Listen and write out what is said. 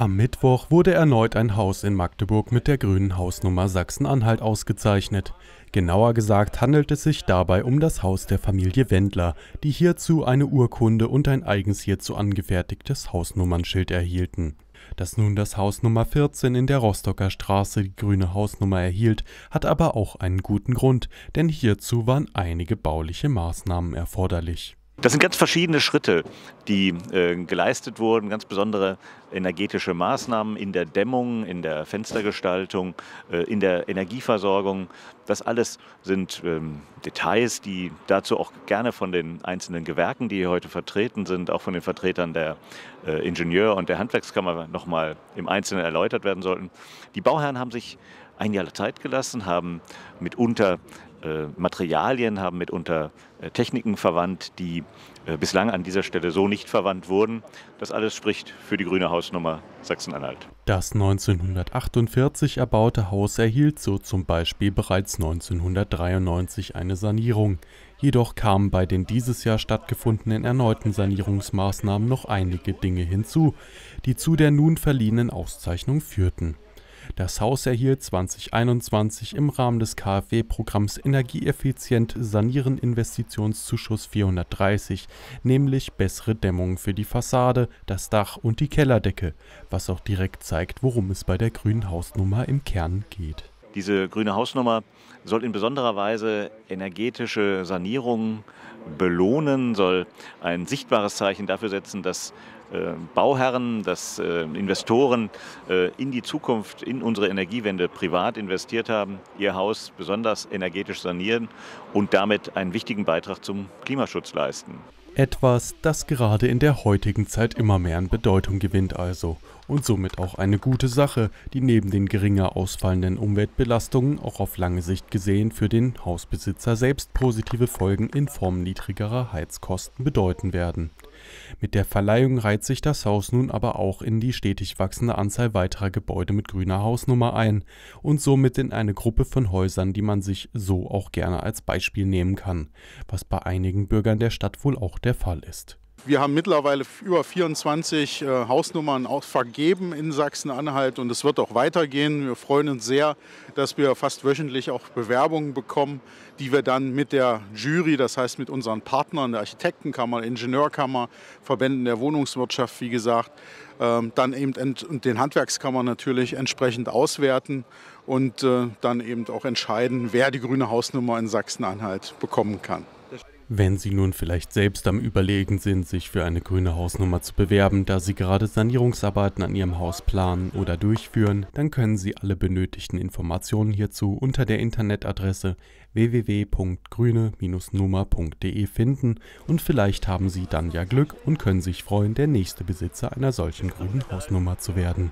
Am Mittwoch wurde erneut ein Haus in Magdeburg mit der grünen Hausnummer Sachsen-Anhalt ausgezeichnet. Genauer gesagt handelt es sich dabei um das Haus der Familie Wendler, die hierzu eine Urkunde und ein eigens hierzu angefertigtes Hausnummernschild erhielten. Dass nun das Haus Nummer 14 in der Rostocker Straße die grüne Hausnummer erhielt, hat aber auch einen guten Grund, denn hierzu waren einige bauliche Maßnahmen erforderlich. Das sind ganz verschiedene Schritte, die äh, geleistet wurden, ganz besondere energetische Maßnahmen in der Dämmung, in der Fenstergestaltung, äh, in der Energieversorgung. Das alles sind ähm, Details, die dazu auch gerne von den einzelnen Gewerken, die hier heute vertreten sind, auch von den Vertretern der äh, Ingenieur- und der Handwerkskammer nochmal im Einzelnen erläutert werden sollten. Die Bauherren haben sich ein Jahr Zeit gelassen, haben mitunter äh, Materialien, haben mitunter äh, Techniken verwandt, die äh, bislang an dieser Stelle so nicht verwandt wurden. Das alles spricht für die grüne Hausnummer Sachsen-Anhalt. Das 1948 erbaute Haus erhielt so zum Beispiel bereits 1993 eine Sanierung. Jedoch kamen bei den dieses Jahr stattgefundenen erneuten Sanierungsmaßnahmen noch einige Dinge hinzu, die zu der nun verliehenen Auszeichnung führten. Das Haus erhielt 2021 im Rahmen des KfW-Programms Energieeffizient Sanieren Investitionszuschuss 430, nämlich bessere Dämmung für die Fassade, das Dach und die Kellerdecke, was auch direkt zeigt, worum es bei der grünen Hausnummer im Kern geht. Diese grüne Hausnummer soll in besonderer Weise energetische Sanierungen belohnen, soll ein sichtbares Zeichen dafür setzen, dass äh, Bauherren, dass äh, Investoren äh, in die Zukunft, in unsere Energiewende privat investiert haben, ihr Haus besonders energetisch sanieren und damit einen wichtigen Beitrag zum Klimaschutz leisten. Etwas, das gerade in der heutigen Zeit immer mehr an Bedeutung gewinnt also und somit auch eine gute Sache, die neben den geringer ausfallenden Umweltbelastungen auch auf lange Sicht gesehen für den Hausbesitzer selbst positive Folgen in Form niedrigerer Heizkosten bedeuten werden. Mit der Verleihung reiht sich das Haus nun aber auch in die stetig wachsende Anzahl weiterer Gebäude mit grüner Hausnummer ein und somit in eine Gruppe von Häusern, die man sich so auch gerne als Beispiel nehmen kann, was bei einigen Bürgern der Stadt wohl auch der Fall ist wir haben mittlerweile über 24 äh, Hausnummern auch vergeben in Sachsen-Anhalt und es wird auch weitergehen. Wir freuen uns sehr, dass wir fast wöchentlich auch Bewerbungen bekommen, die wir dann mit der Jury, das heißt mit unseren Partnern der Architektenkammer, Ingenieurkammer, Verbänden der Wohnungswirtschaft, wie gesagt, ähm, dann eben und den Handwerkskammern natürlich entsprechend auswerten und äh, dann eben auch entscheiden, wer die grüne Hausnummer in Sachsen-Anhalt bekommen kann. Wenn Sie nun vielleicht selbst am Überlegen sind, sich für eine grüne Hausnummer zu bewerben, da Sie gerade Sanierungsarbeiten an Ihrem Haus planen oder durchführen, dann können Sie alle benötigten Informationen hierzu unter der Internetadresse www.grüne-nummer.de finden und vielleicht haben Sie dann ja Glück und können sich freuen, der nächste Besitzer einer solchen grünen Hausnummer zu werden.